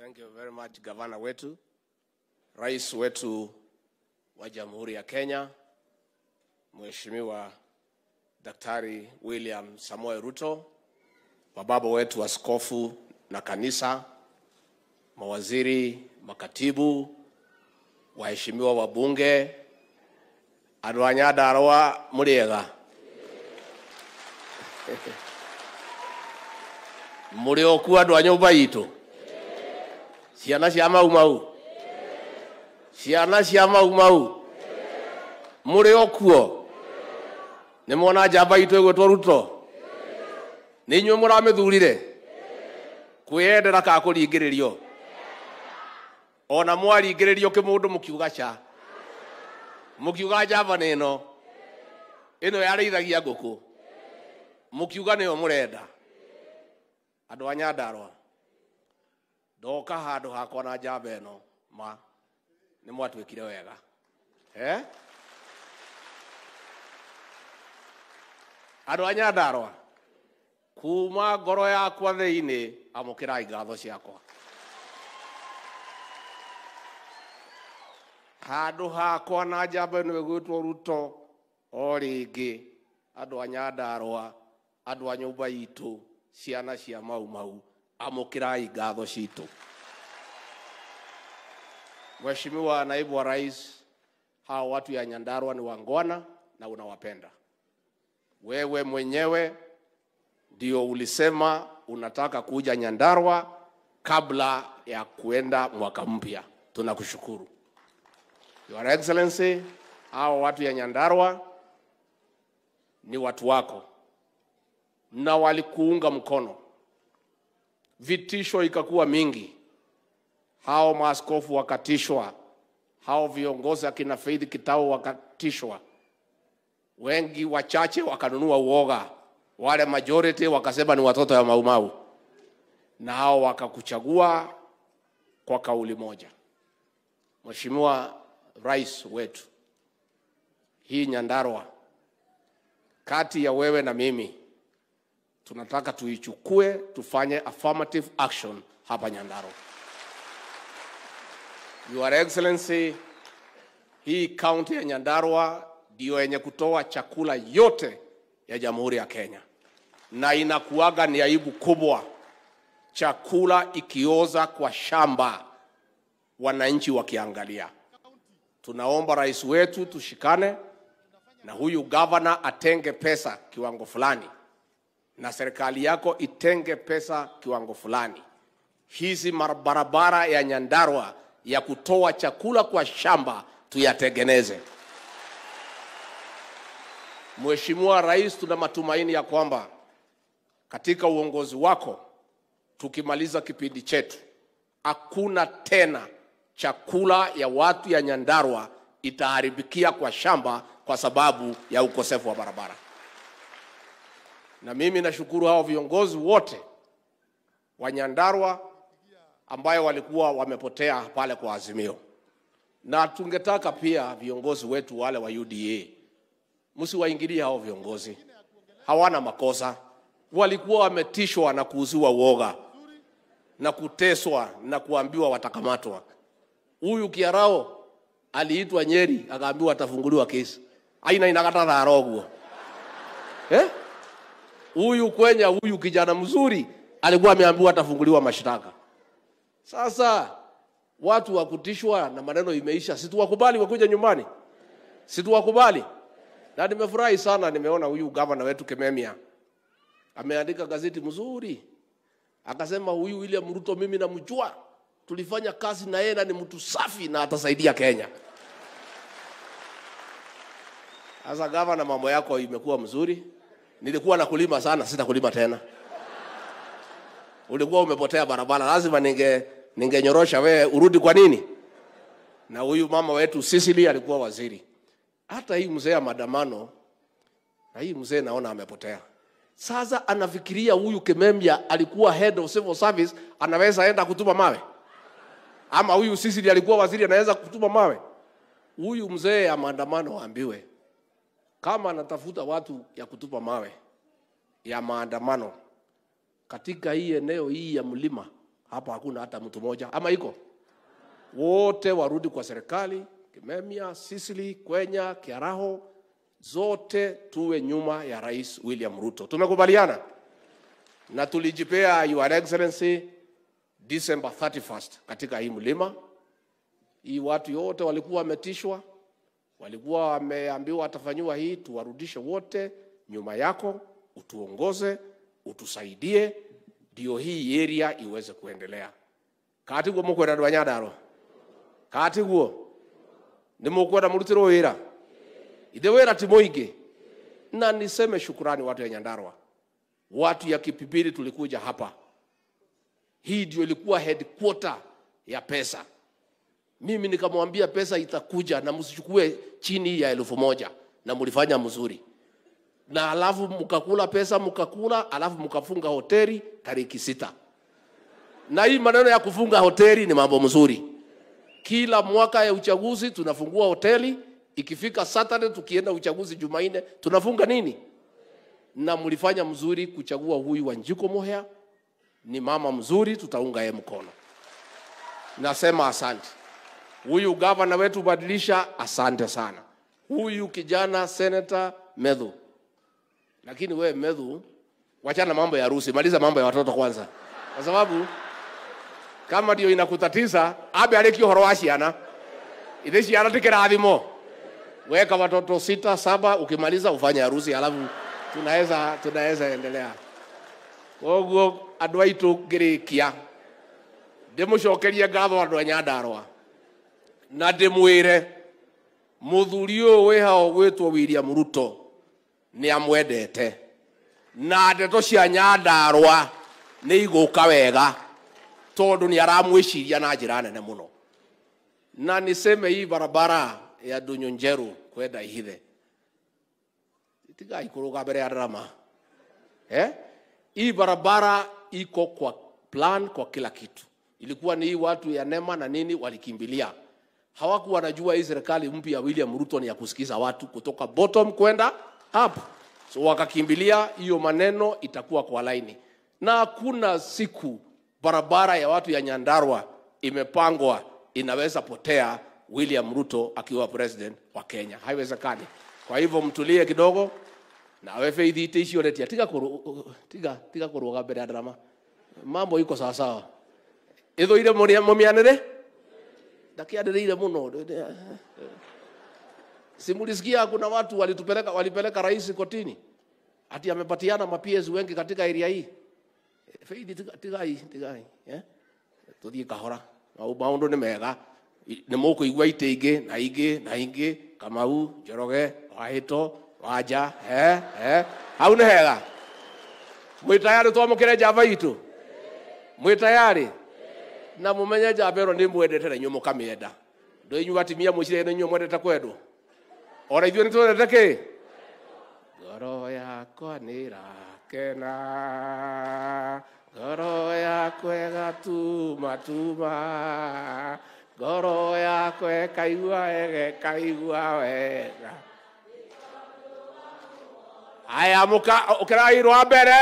Thank you very much gavana wetu, rais wetu wa Jamhuri ya Kenya Mheshimiwa Daktari William Samoe Ruto, mababa wetu askofu na kanisa, mawaziri, makatibu, waheshimiwa wabunge, arwanyadarwa muriega muri okuo nyumba itu Siana siama umau. Ciana cia mau mau. Mũrĩ okuo. Nĩ mwona njamba itũ ĩgwĩtwo Ruto. Nĩ inyuĩ mũramĩthurire. Kwĩyendera ka kũringĩrĩrio. Ona mwaringĩrĩrio kĩmũndũ mũkiuga ca. Mũkiuga njamba nĩ ĩno. Ĩno yarĩithagia ngũkũ. Mũkiuga nĩyo mũrenda. Andũ a darwa. ndoka handå hakwa na njamba ä ma nä mwatuä kire wega andå a nyandarwa kuma ngoro yakwa thä inä amå kä rai ngatho ciakwa handå hakwa na njamba ä no ä gwä two ruto o rä ngä andå a nyandarwa andå a nyå mba itå ciana cia mau mau amukirai ngatho citu mweshimiwa naibu wa rais, hawa watu ya Nyandarua ni wangwana na unawapenda. Wewe mwenyewe ndio ulisema unataka kuja Nyandarua kabla ya kuenda mwaka mpya. Tunakushukuru Your Excellency. Hawa watu ya Nyandarua ni watu wako na walikuunga mkono vitisho ikakuwa mingi, hao maaskofu wakatishwa, hao viongozi akina Faith kitao wakatishwa, wengi wachache wakanunua uoga, wale majority wakasema ni watoto wa Maumau, na hao wakakuchagua kwa kauli moja. Mheshimiwa Rais wetu, hii Nyandarua kati ya wewe na mimi tunataka tuichukue, tufanye affirmative action hapa Nyandaro. Your Excellency, hii kaunti ya Nyandarua ndio yenye kutoa chakula yote ya Jamhuri ya Kenya, na inakuaga ni aibu kubwa chakula ikioza kwa shamba, wananchi wakiangalia. Tunaomba rais wetu tushikane na huyu gavana atenge pesa kiwango fulani na serikali yako itenge pesa kiwango fulani. Hizi barabara ya Nyandarua ya kutoa chakula kwa shamba tuyatengeneze. Mheshimiwa Rais, tuna matumaini ya kwamba katika uongozi wako tukimaliza kipindi chetu, hakuna tena chakula ya watu ya Nyandarua itaharibikia kwa shamba kwa sababu ya ukosefu wa barabara. Na mimi nashukuru hao viongozi wote wa Nyandarua ambayo walikuwa wamepotea pale kwa Azimio, na tungetaka pia viongozi wetu wale wa UDA msiwaingilie hao viongozi, hawana makosa, walikuwa wametishwa na kuuziwa uoga na kuteswa na kuambiwa watakamatwa. Huyu Kiarao aliitwa Nyeri akaambiwa atafunguliwa kesi aina inakata tharogwo eh? huyu Kwenya, huyu kijana mzuri alikuwa ameambiwa atafunguliwa mashtaka. Sasa watu wakutishwa na maneno imeisha, situwakubali wakuja nyumbani, situwakubali. Na nimefurahi sana, nimeona huyu gavana wetu Kememia ameandika gazeti mzuri, akasema huyu William Ruto mimi namjua, tulifanya kazi na yeye na ni mtu safi na atasaidia Kenya. Sasa gavana, mambo yako imekuwa mzuri nilikuwa nakulima sana, sitakulima tena. Ulikuwa umepotea barabara, lazima ninge ningenyorosha wewe urudi. Kwa nini? Na huyu mama wetu Sisili alikuwa waziri. Hata hii mzee ya madamano na hii mzee naona amepotea. Sasa anafikiria huyu Kememia alikuwa head of civil service anaweza enda kutuma mawe, ama huyu Sisili alikuwa waziri anaweza kutuma mawe? Huyu mzee ya maandamano aambiwe kama anatafuta watu ya kutupa mawe ya maandamano katika hii eneo hii ya mlima, hapa hakuna hata mtu mmoja, ama iko wote warudi kwa serikali Kimemia, Sisili, Kwenya, Kiaraho, zote tuwe nyuma ya Rais William Ruto. Tumekubaliana na tulijipea Your Excellency December 31st katika hii mlima. Hii watu yote walikuwa wametishwa, walikuwa wameambiwa watafanyiwa hii, tuwarudishe wote nyuma yako, utuongoze, utusaidie, ndio hii area iweze kuendelea. katiguo mukwenda andu a nyandaro katiguo ni mukwenda murutirwo wira ithe wira ti muingi na niseme shukurani watu ya nyandarwa watu ya kipipiri tulikuja hapa hii ndio ilikuwa headquarter ya pesa mimi nikamwambia pesa itakuja na msichukue chini ya elfu moja na mlifanya mzuri na alafu mkakula pesa mkakula alafu mkafunga hoteli tariki sita na hii maneno ya kufunga hoteli ni mambo mzuri kila mwaka ya uchaguzi tunafungua hoteli ikifika saturday tukienda uchaguzi jumanne tunafunga nini na mlifanya mzuri kuchagua huyu wanjiko mohea ni mama mzuri tutaunga yeye mkono nasema asante huyu gavana wetu badilisha, asante sana. Huyu kijana senator Medhu. Lakini we Medhu, wachana mambo ya harusi, maliza mambo ya watoto kwanza, kwa sababu kama ndio inakutatiza abe arekio horoashiana itheciana tikirathimo weka watoto sita saba, ukimaliza ufanye harusi, alafu tunaweza tunaweza endelea. Koguo andu aitu ngirikia ndimucokerie ngatho andu a Nyandarua na ndimwire muthuri uyu wi hao gwitwo William Ruto ni amwendete na ndeto cia nyandarwa ni iguka wega tondu ni aramwiciria na njira nene muno na seme hii barabara ya Dunyo Njeru kwenda Ihithe itigai kuruga mbere ya drama eh? hii barabara iko kwa plan kwa kila kitu ilikuwa ni hii watu ya nema na nini walikimbilia hawakuwa wanajua hii serikali mpya ya William Ruto ni ya kusikiza watu kutoka bottom kwenda up. So wakakimbilia hiyo maneno itakuwa kwa laini, na hakuna siku barabara ya watu ya Nyandarua imepangwa inaweza potea William Ruto akiwa president wa Kenya, haiwezekani. Kwa hivyo mtulie kidogo na wefe ithiite icio retia tika kuru, tika tika kuruga mbere drama mambo iko sawa sawa ile ithoire mumianire takiadirire muno simulisikia kuna watu walitupeleka walipeleka rais kotini ati amepatiana mapies wengi katika area hii feidi tigai tigai eh tuthie kahora mau maundu ni mega ni moko ite ingi na ingi na ingi kamau joroge wahito waja eh eh hau ni hega mwitayari twamukire java itu mwitayari na mumenye jabero ni mwedete na nyomo kamieda do inyu watimia mushire na nyomo mwedete kwedo ora ithu ni tuwedete ki goro ya kwanira kena goro ya kwega tu matuma goro ya kwe kaigua ege kaigua wega aya muka ukirai rwa mbere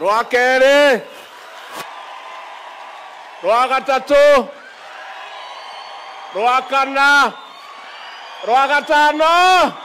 rwa kere Ruangan satu. Ruangan na. Ruangan tanah.